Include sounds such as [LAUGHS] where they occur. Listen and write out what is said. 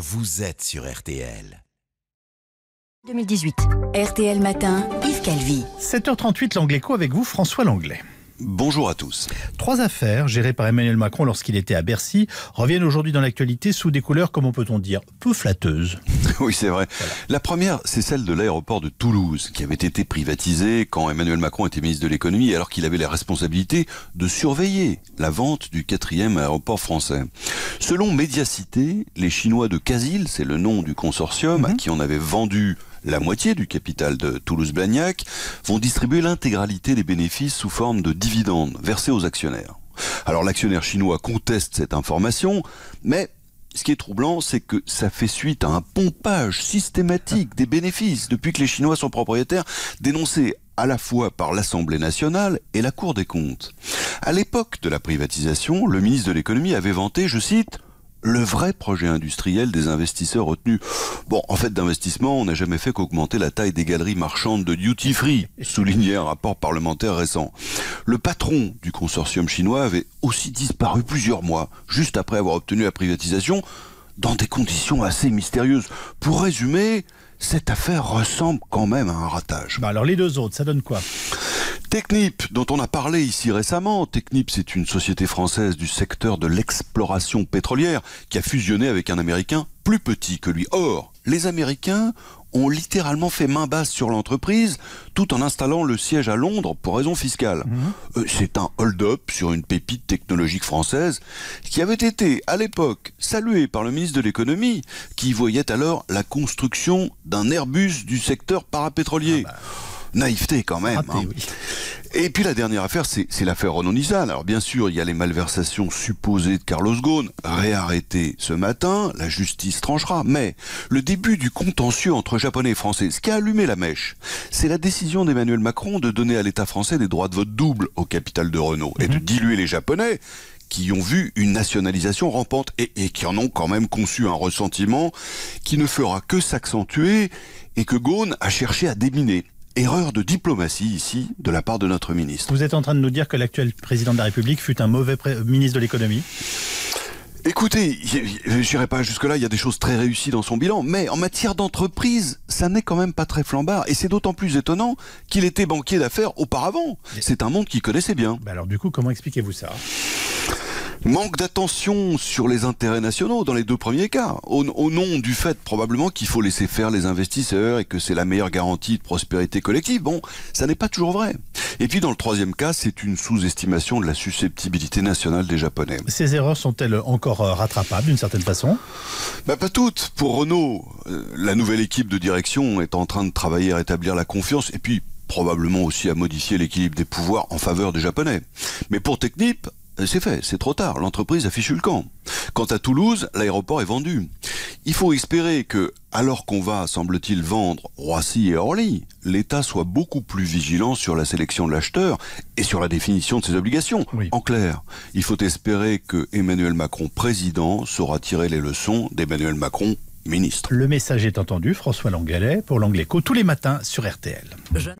Vous êtes sur RTL. 2018. RTL Matin, Yves Calvi. 7h38, l'anglais co avec vous, François Langlais. Bonjour à tous. Trois affaires gérées par Emmanuel Macron lorsqu'il était à Bercy reviennent aujourd'hui dans l'actualité sous des couleurs, comment peut-on dire, peu flatteuses. [LAUGHS] Oui, c'est vrai. La première, c'est celle de l'aéroport de Toulouse, qui avait été privatisé quand Emmanuel Macron était ministre de l'économie, alors qu'il avait la responsabilité de surveiller la vente du quatrième aéroport français. Selon Mediacité, les Chinois de Casil, c'est le nom du consortium à mhm. qui on avait vendu la moitié du capital de Toulouse-Blagnac, vont distribuer l'intégralité des bénéfices sous forme de dividendes versés aux actionnaires. Alors l'actionnaire chinois conteste cette information, mais ce qui est troublant, c'est que ça fait suite à un pompage systématique des bénéfices depuis que les Chinois sont propriétaires, dénoncés à la fois par l'Assemblée nationale et la Cour des comptes. À l'époque de la privatisation, le ministre de l'économie avait vanté, je cite, le vrai projet industriel des investisseurs retenus. Bon, en fait, d'investissement, on n'a jamais fait qu'augmenter la taille des galeries marchandes de Duty Free, soulignait un rapport parlementaire récent. Le patron du consortium chinois avait aussi disparu plusieurs mois, juste après avoir obtenu la privatisation, dans des conditions assez mystérieuses. Pour résumer, cette affaire ressemble quand même à un ratage. Bah alors les deux autres, ça donne quoi Technip, dont on a parlé ici récemment, Technip c'est une société française du secteur de l'exploration pétrolière qui a fusionné avec un Américain plus petit que lui. Or, les Américains ont littéralement fait main basse sur l'entreprise tout en installant le siège à Londres pour raison fiscale. Mhm. Euh, c'est un hold-up sur une pépite technologique française qui avait été à l'époque saluée par le ministre de l'économie qui voyait alors la construction d'un Airbus du secteur parapétrolier. Ah bah naïveté quand même. hein. Et puis la dernière affaire, c'est l'affaire Renault nissan Alors bien sûr, il y a les malversations supposées de Carlos Ghosn, réarrêtées ce matin, la justice tranchera. Mais le début du contentieux entre Japonais et Français, ce qui a allumé la mèche, c'est la décision d'Emmanuel Macron de donner à l'État français des droits de vote double au capital de Renault et de mhm. diluer les Japonais qui ont vu une nationalisation rampante et, qui en ont quand même conçu un ressentiment qui ne fera que s'accentuer et que Ghosn a cherché à déminer erreur de diplomatie ici de la part de notre ministre. Vous êtes en train de nous dire que l'actuel président de la République fut un mauvais ministre de l'économie Écoutez, je j'irai pas jusque-là, il y a des choses très réussies dans son bilan, mais en matière d'entreprise, ça n'est quand même pas très flambard. Et c'est d'autant plus étonnant qu'il était banquier d'affaires auparavant. C'est un monde qu'il connaissait bien. Bah alors du coup, comment expliquez-vous ça Manque d'attention sur les intérêts nationaux dans les deux premiers cas, au, nom du fait probablement qu'il faut laisser faire les investisseurs et que c'est la meilleure garantie de prospérité collective. Bon, ça n'est pas toujours vrai. Et puis dans le troisième cas, c'est une sous-estimation de la susceptibilité nationale des Japonais. Ces erreurs sont-elles encore euh, rattrapables d'une certaine façon bah, Pas toutes. Pour Renault, euh, la nouvelle équipe de direction est en train de travailler à rétablir la confiance et puis probablement aussi à modifier l'équilibre des pouvoirs en faveur des Japonais. Mais pour Technip, euh, c'est fait, c'est trop tard, l'entreprise a fichu le camp. Quant à Toulouse, l'aéroport est vendu. Il faut espérer que, alors qu'on va, semble-t-il, vendre Roissy et Orly, l'État soit beaucoup plus vigilant sur la sélection de l'acheteur et sur la définition de ses obligations. En clair, il faut espérer que Emmanuel Macron président saura tirer les leçons d'Emmanuel Macron ministre. Le message est entendu, François Langalais, pour l'Angléco, tous les matins sur RTL.